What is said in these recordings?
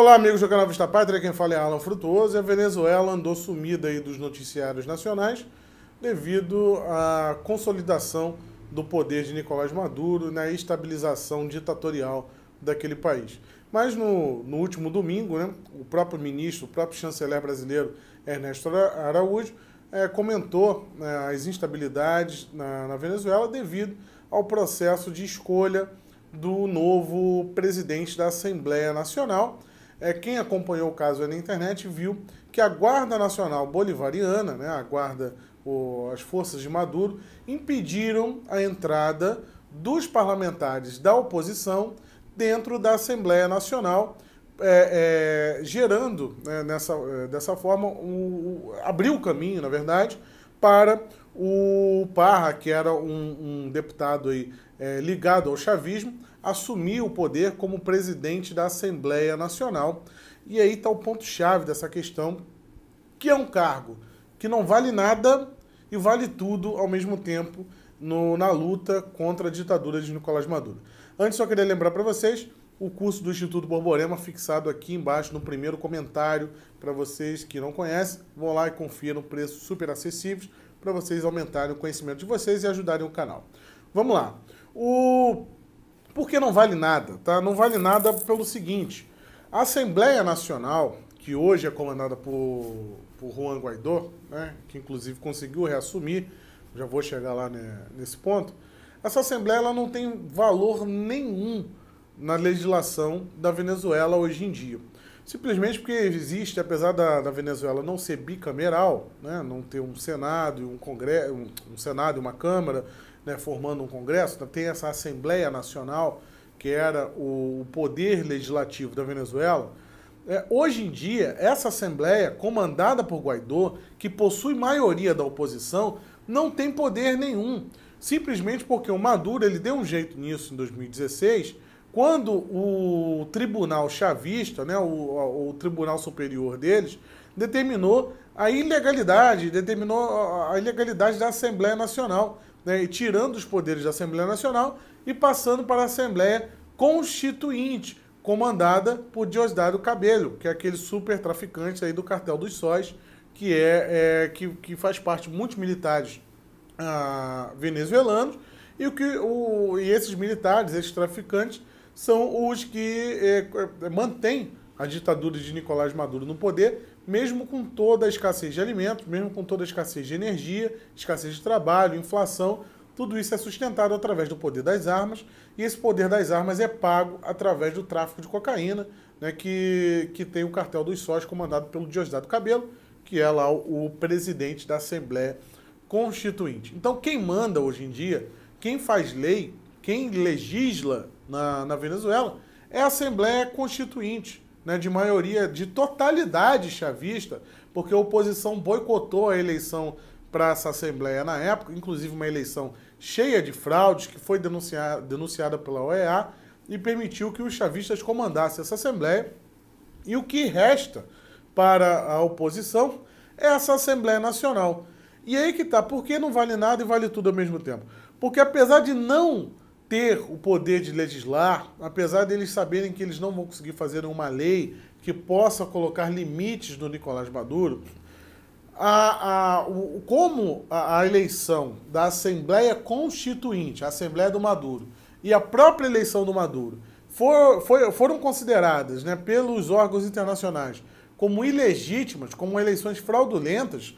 Olá, amigos do canal Vista Pátria, quem fala é Alan Frutuoso. E a Venezuela andou sumida aí dos noticiários nacionais devido à consolidação do poder de Nicolás Maduro na estabilização ditatorial daquele país. Mas no, no último domingo, né, o próprio ministro, o próprio chanceler brasileiro Ernesto Araújo, é, comentou né, as instabilidades na, na Venezuela devido ao processo de escolha do novo presidente da Assembleia Nacional, é, quem acompanhou o caso na internet viu que a Guarda Nacional Bolivariana, né, a guarda, o, as forças de Maduro, impediram a entrada dos parlamentares da oposição dentro da Assembleia Nacional, é, é, gerando né, nessa, é, dessa forma, o, o, abriu o caminho, na verdade, para o Parra, que era um, um deputado aí é, ligado ao chavismo, assumir o poder como presidente da Assembleia Nacional. E aí está o ponto-chave dessa questão, que é um cargo que não vale nada e vale tudo ao mesmo tempo no, na luta contra a ditadura de Nicolás Maduro. Antes, só queria lembrar para vocês o curso do Instituto Borborema, fixado aqui embaixo no primeiro comentário, para vocês que não conhecem, vão lá e confiram preços super acessíveis para vocês aumentarem o conhecimento de vocês e ajudarem o canal. Vamos lá. O porque não vale nada, tá? Não vale nada pelo seguinte: a Assembleia Nacional, que hoje é comandada por, por Juan Guaidó, né? Que inclusive conseguiu reassumir, já vou chegar lá né, nesse ponto. Essa Assembleia ela não tem valor nenhum na legislação da Venezuela hoje em dia. Simplesmente porque existe, apesar da, da Venezuela não ser bicameral, né, não ter um Senado e um Congresso, um, um Senado e uma Câmara, né, formando um Congresso, tá, tem essa Assembleia Nacional, que era o poder legislativo da Venezuela. É, hoje em dia, essa Assembleia, comandada por Guaidó, que possui maioria da oposição, não tem poder nenhum. Simplesmente porque o Maduro ele deu um jeito nisso em 2016, quando o tribunal chavista, né, o, o tribunal superior deles, determinou a ilegalidade, determinou a ilegalidade da Assembleia Nacional né, e tirando os poderes da Assembleia Nacional e passando para a Assembleia Constituinte, comandada por Diosdado Cabello, que é aquele super traficante aí do cartel dos sóis, que é, é que, que faz parte de muitos militares ah, venezuelanos e o que o, e esses militares, esses traficantes são os que é, mantêm a ditadura de Nicolás Maduro no poder, mesmo com toda a escassez de alimentos, mesmo com toda a escassez de energia, escassez de trabalho, inflação, tudo isso é sustentado através do poder das armas, e esse poder das armas é pago através do tráfico de cocaína, né, que, que tem o cartel dos sóis comandado pelo Diosdado Cabelo, que é lá o, o presidente da Assembleia Constituinte. Então, quem manda hoje em dia, quem faz lei, quem legisla na, na Venezuela é a Assembleia Constituinte né, de maioria, de totalidade chavista, porque a oposição boicotou a eleição para essa Assembleia na época, inclusive uma eleição cheia de fraudes, que foi denunciada, denunciada pela OEA e permitiu que os chavistas comandassem essa Assembleia. E o que resta para a oposição é essa Assembleia Nacional. E aí que tá, por que não vale nada e vale tudo ao mesmo tempo? Porque apesar de não ter o poder de legislar, apesar deles saberem que eles não vão conseguir fazer uma lei que possa colocar limites no Nicolás Maduro, a, a, o, como a, a, eleição da Assembleia Constituinte, a Assembleia do Maduro, e a própria eleição do Maduro for, foram consideradas né, pelos órgãos internacionais como ilegítimas, como eleições fraudulentas,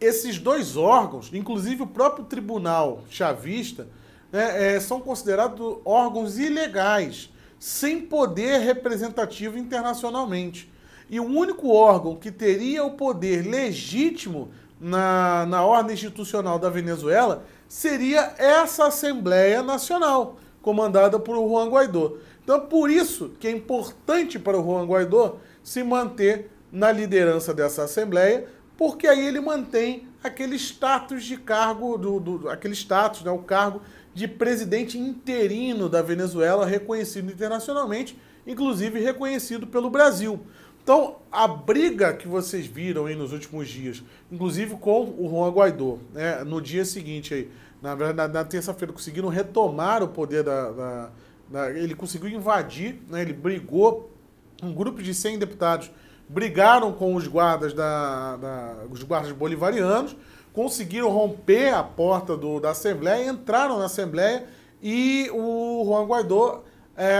esses dois órgãos, inclusive o próprio Tribunal Chavista, né, é, são considerados órgãos ilegais, sem poder representativo internacionalmente. E o único órgão que teria o poder legítimo na, na ordem institucional da Venezuela seria essa Assembleia Nacional, comandada por Juan Guaidó. Então, por isso que é importante para o Juan Guaidó se manter na liderança dessa Assembleia, porque aí ele mantém aquele status de cargo, do, do aquele status, né, o cargo de presidente interino da Venezuela, reconhecido internacionalmente, inclusive reconhecido pelo Brasil. Então, a briga que vocês viram aí nos últimos dias, inclusive com o Juan Guaidó, né, no dia seguinte aí, na verdade, na, terça-feira, conseguiram retomar o poder da, da, da... ele conseguiu invadir, né, ele brigou, um grupo de 100 deputados brigaram com os guardas, da, da os guardas bolivarianos, conseguiram romper a porta do, da Assembleia, entraram na Assembleia e o Juan Guaidó é,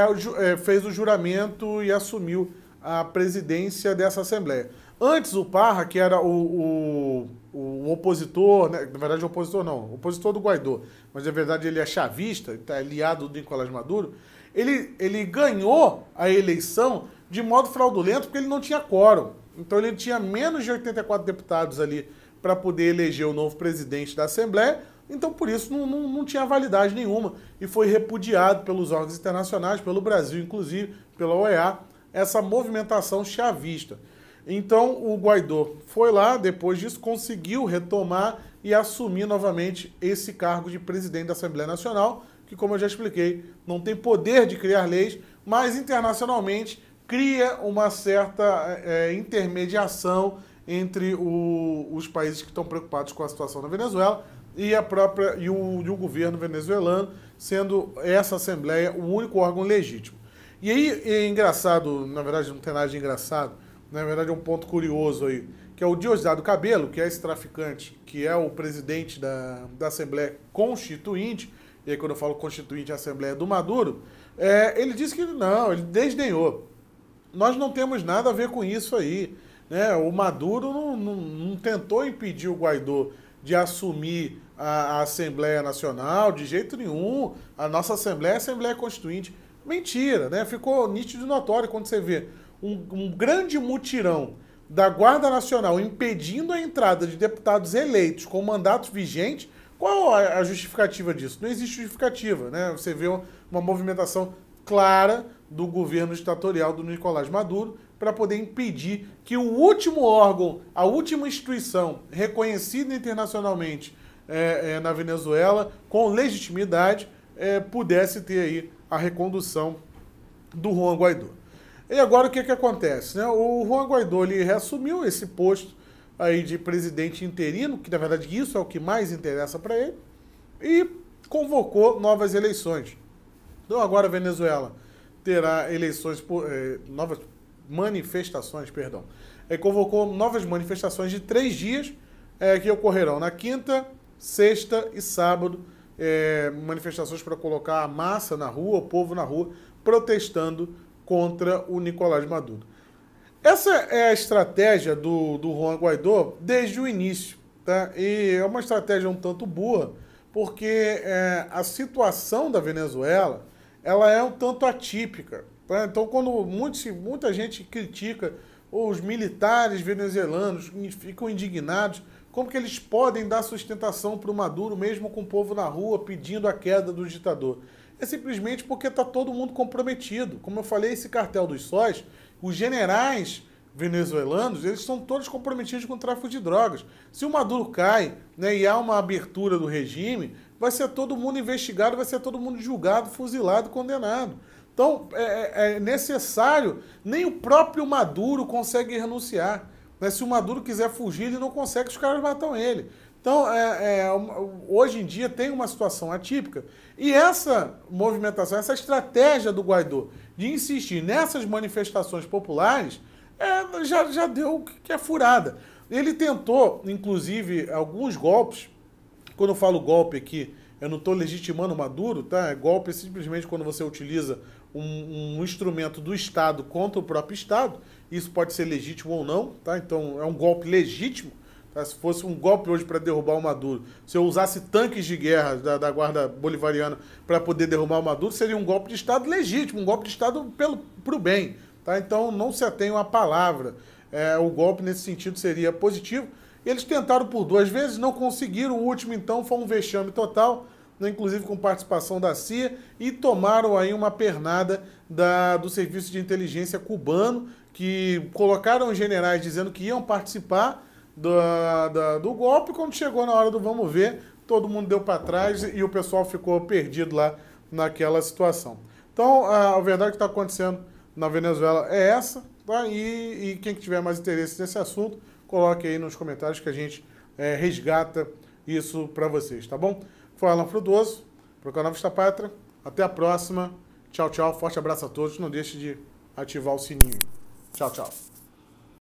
é, fez o juramento e assumiu a presidência dessa Assembleia. Antes, o Parra, que era o, o, o opositor, né? na verdade, opositor não, opositor do Guaidó, mas na verdade ele é chavista, está aliado do Nicolás Maduro, ele, ele ganhou a eleição de modo fraudulento porque ele não tinha quórum. Então ele tinha menos de 84 deputados ali para poder eleger o novo presidente da Assembleia. Então, por isso, não, não, não, tinha validade nenhuma e foi repudiado pelos órgãos internacionais, pelo Brasil, inclusive, pela OEA, essa movimentação chavista. Então, o Guaidó foi lá, depois disso, conseguiu retomar e assumir novamente esse cargo de presidente da Assembleia Nacional, que, como eu já expliquei, não tem poder de criar leis, mas internacionalmente cria uma certa é, intermediação entre o, os países que estão preocupados com a situação na Venezuela e a própria e o, e o governo venezuelano, sendo essa Assembleia o único órgão legítimo. E aí é engraçado, na verdade não tem nada de engraçado, na verdade é um ponto curioso aí, que é o Diosdado Cabelo, que é esse traficante, que é o presidente da, da Assembleia Constituinte, e aí quando eu falo Constituinte, a Assembleia do Maduro, é, ele disse que não, ele desdenhou. Nós não temos nada a ver com isso aí. Né? O Maduro não, não, não tentou impedir o Guaidó de assumir a, a, Assembleia Nacional de jeito nenhum. A nossa Assembleia é Assembleia Constituinte. Mentira, né? Ficou nítido e notório quando você vê um, um grande mutirão da Guarda Nacional impedindo a entrada de deputados eleitos com mandato vigente. Qual a justificativa disso? Não existe justificativa, né? Você vê uma movimentação clara do governo ditatorial do Nicolás Maduro para poder impedir que o último órgão, a última instituição reconhecida internacionalmente é, é, na Venezuela, com legitimidade, é, pudesse ter aí a recondução do Juan Guaidó. E agora o que, que acontece? Né? O Juan Guaidó ele reassumiu esse posto aí de presidente interino, que na verdade isso é o que mais interessa para ele, e convocou novas eleições. Então agora a Venezuela terá eleições, por, é, novas manifestações, perdão, é, convocou novas manifestações de três dias é, que ocorrerão na quinta, sexta e sábado. É, manifestações para colocar a massa na rua, o povo na rua, protestando contra o Nicolás Maduro. Essa é a estratégia do, do Juan Guaidó desde o início. Tá? E é uma estratégia um tanto burra, porque é, a situação da Venezuela ela é um tanto atípica. Né? Então, quando muita gente critica os militares venezuelanos, ficam indignados, como que eles podem dar sustentação para o Maduro, mesmo com o povo na rua pedindo a queda do ditador? É simplesmente porque está todo mundo comprometido. Como eu falei, esse cartel dos sóis, os generais venezuelanos, eles são todos comprometidos com o tráfico de drogas. Se o Maduro cai né, e há uma abertura do regime, vai ser todo mundo investigado, vai ser todo mundo julgado, fuzilado, condenado. Então, é, é, é necessário, nem o próprio Maduro consegue renunciar. Né? Se o Maduro quiser fugir, ele não consegue, os caras matam ele. Então, é, é, hoje em dia tem uma situação atípica. E essa movimentação, essa estratégia do Guaidó de insistir nessas manifestações populares, é, já, já deu que é furada. Ele tentou, inclusive, alguns golpes. Quando eu falo golpe aqui, eu não estou legitimando Maduro, tá? É golpe simplesmente quando você utiliza um, um, instrumento do Estado contra o próprio Estado. Isso pode ser legítimo ou não, tá? Então é um golpe legítimo. Tá? Se fosse um golpe hoje para derrubar o Maduro, se eu usasse tanques de guerra da, da Guarda Bolivariana para poder derrubar o Maduro, seria um golpe de Estado legítimo, um golpe de Estado pelo, pro bem. Tá? Então não se atenham à palavra. É, o golpe nesse sentido seria positivo. Eles tentaram por duas vezes, não conseguiram. O último, então, foi um vexame total. Né, inclusive com participação da CIA, e tomaram aí uma pernada da, do serviço de inteligência cubano, que colocaram os generais dizendo que iam participar do, da, do golpe. Quando chegou na hora do vamos ver, todo mundo deu para trás e o pessoal ficou perdido lá naquela situação. Então, a, a verdade que está acontecendo na Venezuela é essa, tá? e, e, quem tiver mais interesse nesse assunto, coloque aí nos comentários que a gente é, resgata isso para vocês, tá bom? Foi Alan Frutuoso, para o canal Vista Pátria. Até a próxima. Tchau, tchau. Forte abraço a todos. Não deixe de ativar o sininho. Tchau, tchau.